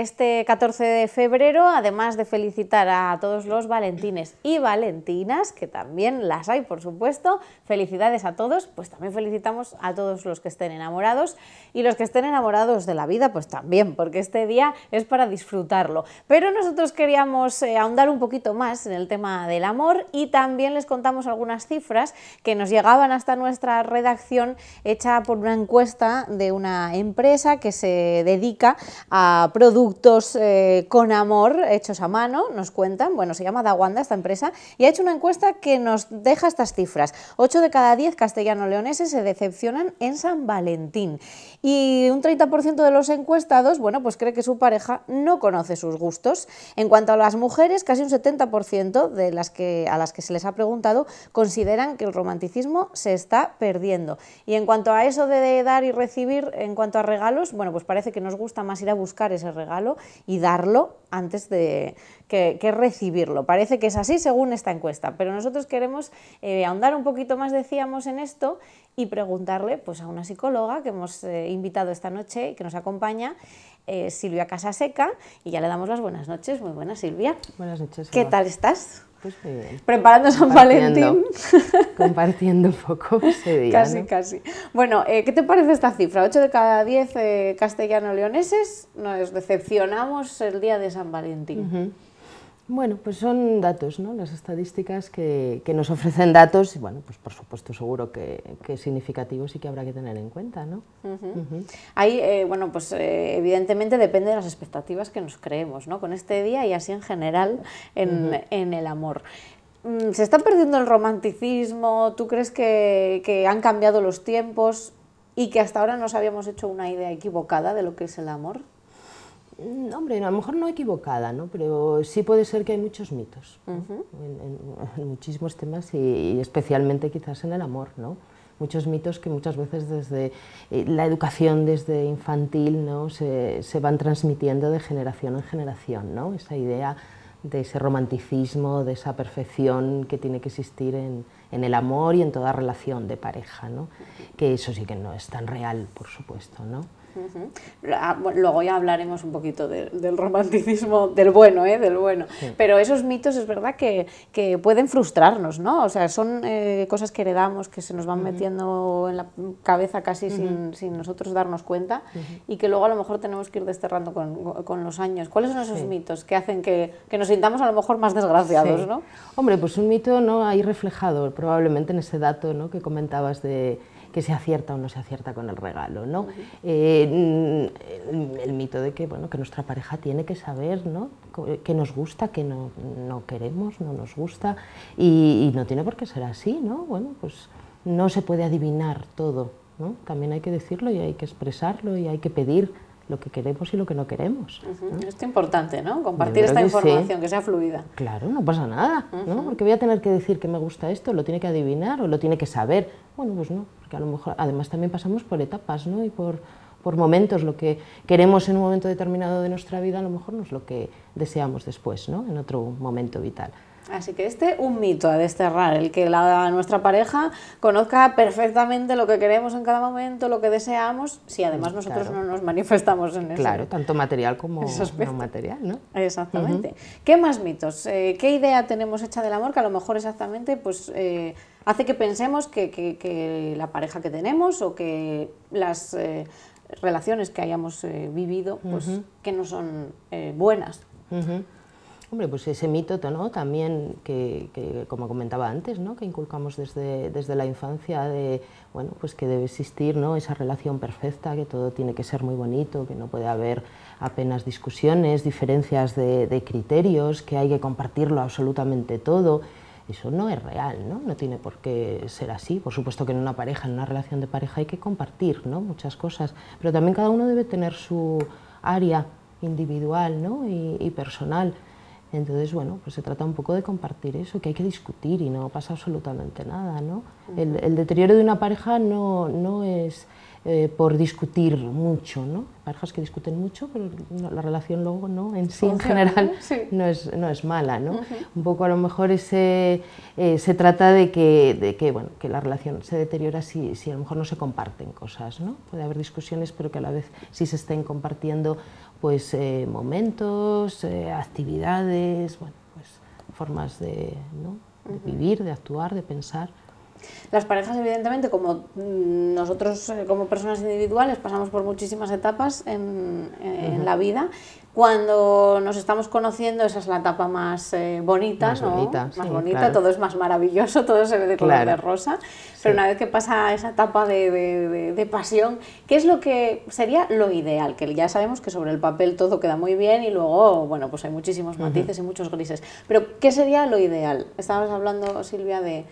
Este 14 de febrero, además de felicitar a todos los valentines y valentinas, que también las hay, por supuesto, felicidades a todos, pues también felicitamos a todos los que estén enamorados y los que estén enamorados de la vida, pues también, porque este día es para disfrutarlo. Pero nosotros queríamos eh, ahondar un poquito más en el tema del amor y también les contamos algunas cifras que nos llegaban hasta nuestra redacción hecha por una encuesta de una empresa que se dedica a producir productos eh, con amor hechos a mano, nos cuentan, bueno, se llama Dawanda esta empresa, y ha hecho una encuesta que nos deja estas cifras. 8 de cada 10 castellano-leoneses se decepcionan en San Valentín y un 30% de los encuestados, bueno, pues cree que su pareja no conoce sus gustos. En cuanto a las mujeres, casi un 70% de las que, a las que se les ha preguntado consideran que el romanticismo se está perdiendo. Y en cuanto a eso de dar y recibir, en cuanto a regalos, bueno, pues parece que nos gusta más ir a buscar ese regalo regalo y darlo antes de que, recibirlo. Parece que es así según esta encuesta, pero nosotros queremos eh, ahondar un poquito más, decíamos, en esto y preguntarle pues, a una psicóloga que hemos eh, invitado esta noche y que nos acompaña, eh, Silvia Casaseca, y ya le damos las buenas noches. Muy buenas, Silvia. Buenas noches. ¿Qué tal estás? Pues muy Preparando San Valentín. Compartiendo un poco ese pues, día. Casi, casi. Bueno, eh, ¿qué te parece esta cifra? 8 de cada 10 eh, castellano-leoneses nos decepcionamos el día de San Valentín. Bueno, pues son datos, ¿no? las estadísticas que, nos ofrecen datos, y bueno, pues por supuesto seguro que, significativos y que habrá que tener en cuenta. ¿no? Ahí, eh, bueno, pues eh, evidentemente depende de las expectativas que nos creemos ¿no? con este día y así en general en, el amor. Mm, ¿Se está perdiendo el romanticismo? ¿Tú crees que han cambiado los tiempos y que hasta ahora nos habíamos hecho una idea equivocada de lo que es el amor? Mm, hombre, a lo mejor no equivocada, ¿no? pero sí puede ser que hay muchos mitos en, muchísimos temas y, especialmente quizás en el amor. ¿no? Muchos mitos que muchas veces desde eh, la educación desde infantil ¿no? Se, van transmitiendo de generación en generación. ¿no? Esa idea de ese romanticismo, de esa perfección que tiene que existir en, en el amor y en toda relación de pareja, ¿no? que eso sí que no es tan real, por supuesto. ¿no? Ah, luego ya hablaremos un poquito del romanticismo, del bueno, ¿eh? del bueno. Pero esos mitos es verdad que, pueden frustrarnos, ¿no? O sea, son eh, cosas que heredamos, que se nos van metiendo en la cabeza casi sin, nosotros darnos cuenta y que luego a lo mejor tenemos que ir desterrando con, los años. ¿Cuáles son esos mitos que hacen que, nos sintamos a lo mejor más desgraciados, ¿no? Hombre, pues un mito no hay reflejado probablemente en ese dato que comentabas de que se acierta o no se acierta con el regalo, ¿no? Eh, el, mito de que, bueno, que nuestra pareja tiene que saber, ¿no? qué nos gusta, que no, no, queremos, no nos gusta, y, no tiene por qué ser así, ¿no? Bueno, pues no se puede adivinar todo, ¿no? También hay que decirlo y hay que expresarlo y hay que pedir lo que queremos y lo que no queremos. Esto es importante, ¿no? Compartir esta información, que sea fluida. Claro, no pasa nada, ¿no? Porque voy a tener que decir que me gusta esto, lo tiene que adivinar o lo tiene que saber. Bueno, pues no, que a lo mejor además también pasamos por etapas y por, por momentos, lo que queremos en un momento determinado de nuestra vida a lo mejor no es lo que deseamos después, en otro momento vital. Así que este un mito a desterrar, el que la, nuestra pareja conozca perfectamente lo que queremos en cada momento, lo que deseamos, si además nosotros no nos manifestamos en eso. Claro, tanto material como no material, ¿no? Exactamente. ¿Qué más mitos? Eh, ¿Qué idea tenemos hecha del amor que a lo mejor exactamente pues eh, hace que pensemos que, la pareja que tenemos o que las eh, relaciones que hayamos vivido pues que no son buenas? Hombre, pues ese mito también que, como comentaba antes, que inculcamos desde, la infancia de pues que debe existir esa relación perfecta, que todo tiene que ser muy bonito, que no puede haber apenas discusiones, diferencias de, criterios, que hay que compartirlo absolutamente todo. Eso no es real, ¿no? tiene por qué ser así. Por supuesto que en una pareja, en una relación de pareja hay que compartir muchas cosas, pero también cada uno debe tener su área individual y personal. Entonces, bueno, pues se trata un poco de compartir eso, que hay que discutir y no pasa absolutamente nada, ¿no? El, deterioro de una pareja no, no es eh, por discutir mucho, ¿no? Parejas que discuten mucho, pero la relación luego, ¿no? En sí, en general, no, es, no es mala, ¿no? Un poco a lo mejor ese, eh, se trata de que, que, bueno, que la relación se deteriora si, si a lo mejor no se comparten cosas, ¿no? Puede haber discusiones, pero que a la vez sí se estén compartiendo pues eh, momentos, eh, actividades, bueno, pues formas de, vivir, de actuar, de pensar las parejas, evidentemente, como nosotros eh, como personas individuales pasamos por muchísimas etapas en, la vida, cuando nos estamos conociendo, esa es la etapa más eh, bonita, más bonita, todo es más maravilloso, todo se ve de color rosa, pero una vez que pasa esa etapa de, pasión, ¿qué es lo que sería lo ideal? Que ya sabemos que sobre el papel todo queda muy bien y luego, bueno, pues hay muchísimos matices y muchos grises, pero ¿qué sería lo ideal? Estabas hablando, Silvia, de,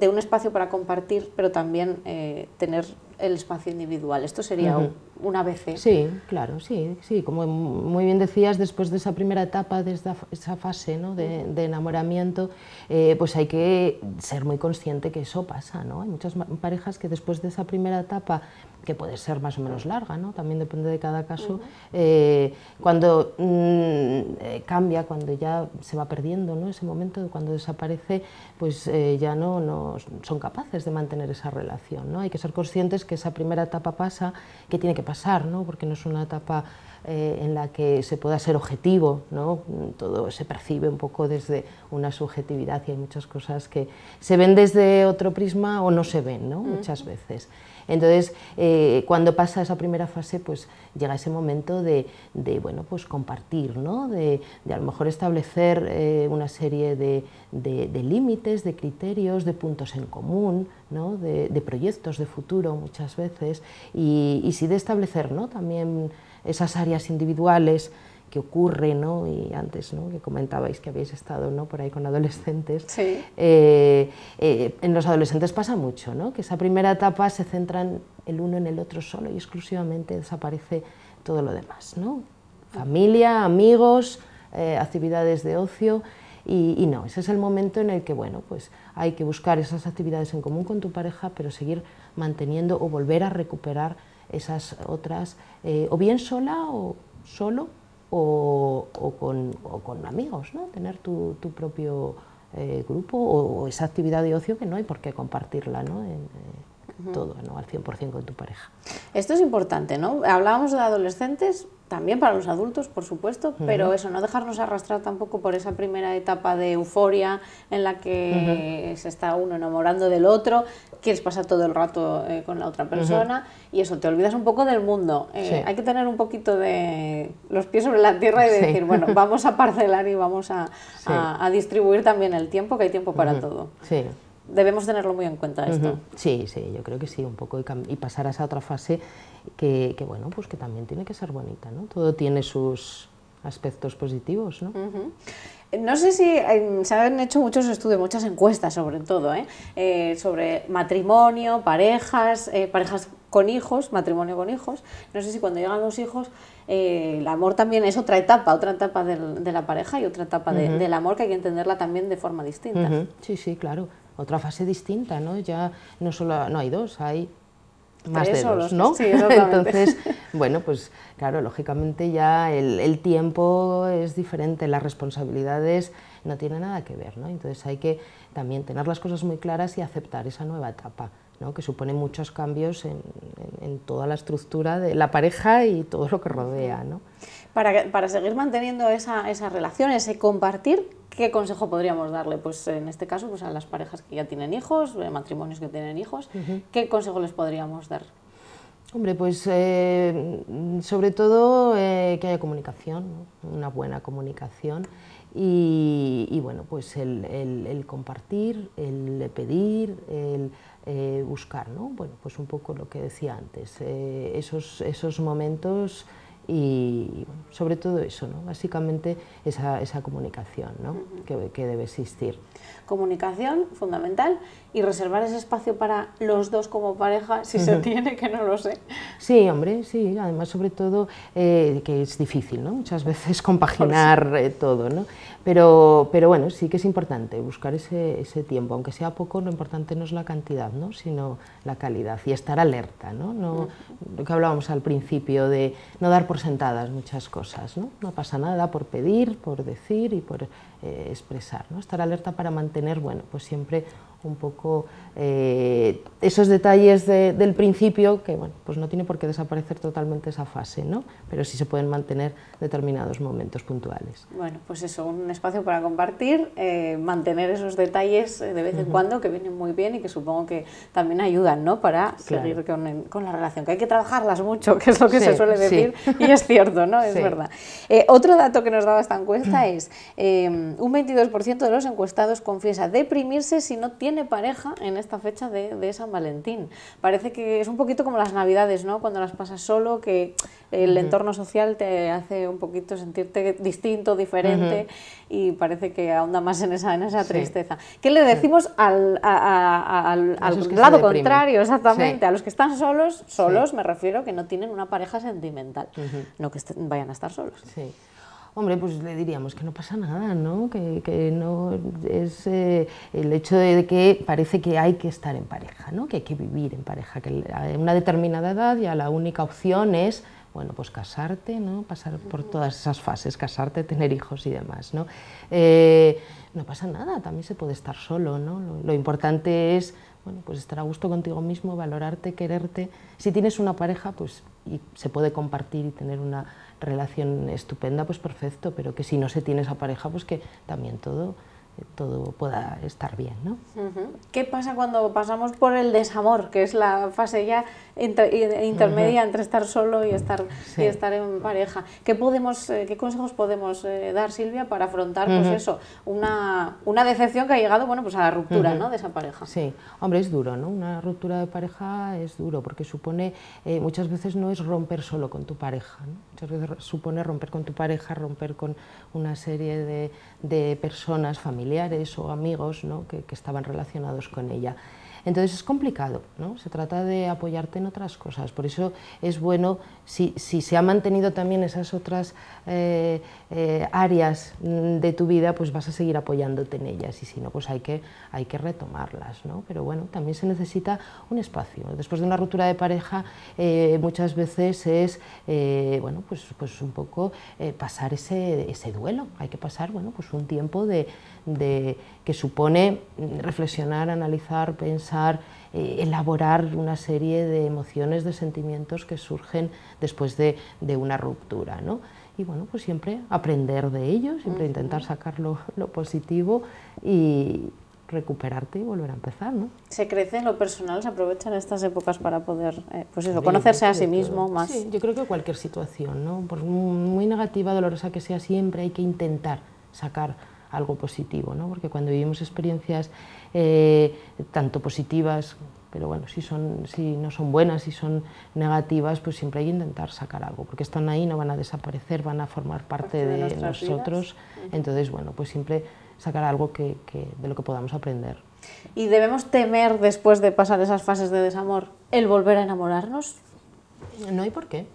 de un espacio para compartir, pero también eh, tener el espacio individual. Esto sería una vez. Sí, claro, sí, sí. Como muy bien decías, después de esa primera etapa, de esa fase de, enamoramiento, eh, pues hay que ser muy consciente que eso pasa. ¿no? Hay muchas parejas que después de esa primera etapa que puede ser más o menos larga, también depende de cada caso, eh, cuando mm, eh, cambia, cuando ya se va perdiendo ese momento, cuando desaparece, pues eh, ya no, no, son capaces de mantener esa relación. ¿no? Hay que ser conscientes que esa primera etapa pasa, que tiene que pasar, porque no es una etapa en la que se pueda ser objetivo, ¿no? todo se percibe un poco desde una subjetividad y hay muchas cosas que se ven desde otro prisma o no se ven ¿no? muchas veces. Entonces, eh, cuando pasa esa primera fase, pues llega ese momento de, pues compartir, de, a lo mejor establecer eh, una serie de, límites, de criterios, de puntos en común, de, proyectos de futuro muchas veces, y, y sí de establecer también esas áreas individuales que ocurre, y antes que comentabais que habéis estado por ahí con adolescentes, eh, eh, en los adolescentes pasa mucho, ¿no? que esa primera etapa se centran el uno en el otro solo y exclusivamente desaparece todo lo demás, ¿no? familia, amigos, eh, actividades de ocio. Y, no, ese es el momento en el que, bueno, pues hay que buscar esas actividades en común con tu pareja, pero seguir manteniendo o volver a recuperar esas otras, o bien sola o solo, o, con, amigos, ¿no? tener tu, propio eh, grupo o, esa actividad de ocio que no hay por qué compartirla ¿no? en, eh, todo, ¿no? al 100% con tu pareja. Esto es importante, ¿no? Hablábamos de adolescentes, también para los adultos, por supuesto, pero eso, no dejarnos arrastrar tampoco por esa primera etapa de euforia en la que se está uno enamorando del otro, quieres pasar todo el rato eh, con la otra persona y eso, te olvidas un poco del mundo. Eh, hay que tener un poquito de los pies sobre la tierra y decir, bueno, vamos a parcelar y vamos a, a, distribuir también el tiempo, que hay tiempo para todo. Sí debemos tenerlo muy en cuenta esto. Sí, sí, yo creo que sí, un poco y, pasar a esa otra fase que, bueno, pues que también tiene que ser bonita, ¿no? Todo tiene sus aspectos positivos, ¿no? Eh, no sé si em, se han hecho muchos estudios, muchas encuestas sobre todo, ¿eh? eh sobre matrimonio, parejas, eh, parejas con hijos, matrimonio con hijos. No sé si cuando llegan los hijos, el amor también es otra etapa, otra etapa de la pareja y otra etapa del amor que hay que entenderla también de forma distinta. Sí, sí, claro otra fase distinta, ¿no? Ya no solo no hay dos, hay más de dos, ¿no? Entonces, bueno, pues claro, lógicamente ya el, tiempo es diferente, las responsabilidades no tienen nada que ver, ¿no? Entonces hay que también tener las cosas muy claras y aceptar esa nueva etapa, ¿no? Que supone muchos cambios en, toda la estructura de la pareja y todo lo que rodea, ¿no? Para, para seguir manteniendo esa, esa relación, ese compartir, ¿Qué consejo podríamos darle? Pues en este caso pues a las parejas que ya tienen hijos, eh, matrimonios que tienen hijos, ¿qué consejo les podríamos dar? Hombre, pues eh, sobre todo eh, que haya comunicación, una buena comunicación y, bueno, pues el, compartir, el pedir, el buscar, ¿no? Bueno, pues un poco lo que decía antes, esos, esos momentos y, sobre todo eso, ¿no? básicamente esa, comunicación ¿no? que, debe existir. Comunicación fundamental y reservar ese espacio para los dos como pareja, si se tiene, que no lo sé. Sí, hombre, sí, además sobre todo eh, que es difícil ¿no? muchas veces compaginar eh, todo, ¿no? pero, pero bueno, sí que es importante buscar ese, tiempo, aunque sea poco, lo importante no es la cantidad, ¿no? sino la calidad y estar alerta, ¿no? No, lo que hablábamos al principio de no dar por sentadas muchas cosas ¿no? no pasa nada por pedir, por decir y por eh, expresar. ¿no? Estar alerta para mantener bueno, pues siempre un poco eh, esos detalles del principio que bueno, pues no tiene por qué desaparecer totalmente esa fase, ¿no? pero sí se pueden mantener determinados momentos puntuales. Bueno, pues eso, un espacio para compartir, eh, mantener esos detalles eh, de vez en cuando que vienen muy bien y que supongo que también ayudan ¿no? para seguir con, la relación, que hay que trabajarlas mucho, que es lo que se suele decir y es cierto, ¿no? es verdad. otro dato que nos daba esta encuesta es em, un 22% de los encuestados confiesa deprimirse si no tiene tiene pareja en esta fecha de, San Valentín. Parece que es un poquito como las navidades, ¿no? Cuando las pasas solo, que el entorno social te hace un poquito sentirte distinto, diferente, y parece que ahonda más en esa, en esa tristeza. ¿Qué le decimos al, al, lado contrario, exactamente? A los que están solos, solos me refiero que no tienen una pareja sentimental, no que vayan a estar solos. Hombre, pues le diríamos que no pasa nada, ¿no? Que, no es eh, el hecho de que parece que hay que estar en pareja, ¿no? Que hay que vivir en pareja, que a una determinada edad ya la única opción es, bueno, pues casarte, ¿no? Pasar por todas esas fases, casarte, tener hijos y demás, ¿no? Eh, no pasa nada, también se puede estar solo, ¿no? Lo, lo importante es, bueno, pues estar a gusto contigo mismo, valorarte, quererte. Si tienes una pareja, pues y se puede compartir y tener una relación estupenda, pues perfecto, pero que si no se tiene esa pareja, pues que también todo todo pueda estar bien. ¿no? ¿Qué pasa cuando pasamos por el desamor, que es la fase ya intermedia entre estar solo y estar, y estar en pareja? ¿Qué, podemos, eh, ¿Qué consejos podemos eh, dar, Silvia, para afrontar pues, eso, una, decepción que ha llegado bueno, pues a la ruptura ¿no? de esa pareja? Sí, hombre, es duro, ¿no? una ruptura de pareja es duro porque supone, eh, muchas veces no es romper solo con tu pareja, supone romper con tu pareja, romper con una serie de, de personas, familiares, familiares o amigos que, que, estaban relacionados con ella. Entonces es complicado, ¿no? se trata de apoyarte en otras cosas, por eso es bueno si, se ha mantenido también esas otras eh, eh, áreas mm, de tu vida, pues vas a seguir apoyándote en ellas y si no, pues hay que, hay que retomarlas. ¿no? Pero bueno, también se necesita un espacio. Después de una ruptura de pareja, eh, muchas veces es, bueno, pues, pues un poco pasar ese, duelo. Hay que pasar, bueno, pues un tiempo de, de que supone mm, reflexionar, analizar, pensar, eh, elaborar una serie de emociones, de sentimientos que surgen después de, una ruptura. ¿no? Y bueno, pues siempre aprender de ello, siempre intentar sacar lo, positivo y, recuperarte y volver a empezar, Se crece en lo personal, se aprovechan estas épocas para poder, eh, pues conocerse a sí mismo más. Sí, yo creo que cualquier situación, Por muy negativa, dolorosa que sea, siempre hay que intentar sacar algo positivo, ¿no? porque cuando vivimos experiencias eh, tanto positivas, pero bueno, si, son, si no son buenas, si son negativas, pues siempre hay que intentar sacar algo, porque están ahí, no van a desaparecer, van a formar parte, de, nosotros, entonces bueno, pues siempre sacar algo que, de lo que podamos aprender. ¿Y debemos temer después de pasar esas fases de desamor el volver a enamorarnos? No hay por qué,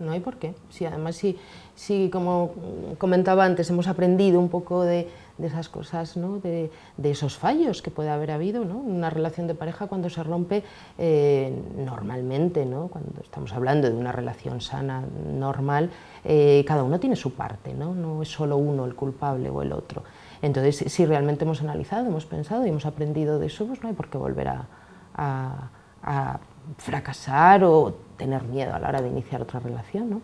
no hay por qué. Si además si sí, como comentaba antes, hemos aprendido un poco de, esas cosas, ¿no? de, esos fallos que puede haber habido. ¿no? Una relación de pareja cuando se rompe eh, normalmente, ¿no? cuando estamos hablando de una relación sana, normal, eh, cada uno tiene su parte, ¿no? no es solo uno el culpable o el otro. Entonces, si realmente hemos analizado, hemos pensado y hemos aprendido de eso, pues no hay por qué volver a, a fracasar o tener miedo a la hora de iniciar otra relación. ¿no?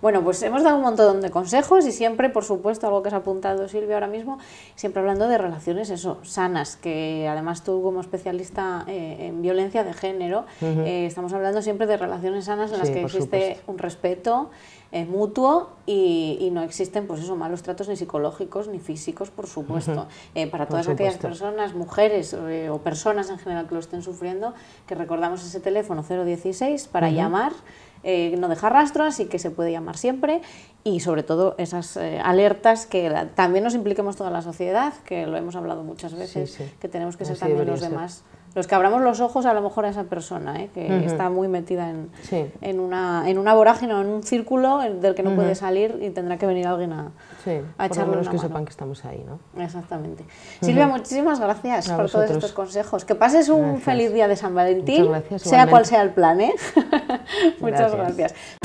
Bueno, pues hemos dado un montón de consejos y siempre, por supuesto, algo que has apuntado Silvia ahora mismo, siempre hablando de relaciones eso, sanas, que además tú como especialista eh, en violencia de género, eh, estamos hablando siempre de relaciones sanas en las que existe un respeto eh, mutuo y, no existen pues eso, malos tratos ni psicológicos ni físicos, por supuesto. para todas aquellas personas, mujeres o personas en general que lo estén sufriendo, que recordamos ese teléfono 016 para llamar. Eh, no dejar rastro, así que se puede llamar siempre y sobre todo esas eh, alertas que también nos impliquemos toda la sociedad, que lo hemos hablado muchas veces, que tenemos que ser también los demás los que abramos los ojos a lo mejor a esa persona, ¿eh? que está muy metida en, una, en una vorágine o en un círculo del que no puede salir y tendrá que venir alguien a, sí, a echarle por menos que sepan que estamos ahí, Exactamente. Silvia, muchísimas gracias por todos estos consejos. Que pases un feliz día de San Valentín, sea cual sea el plan, ¿eh? Muchas gracias.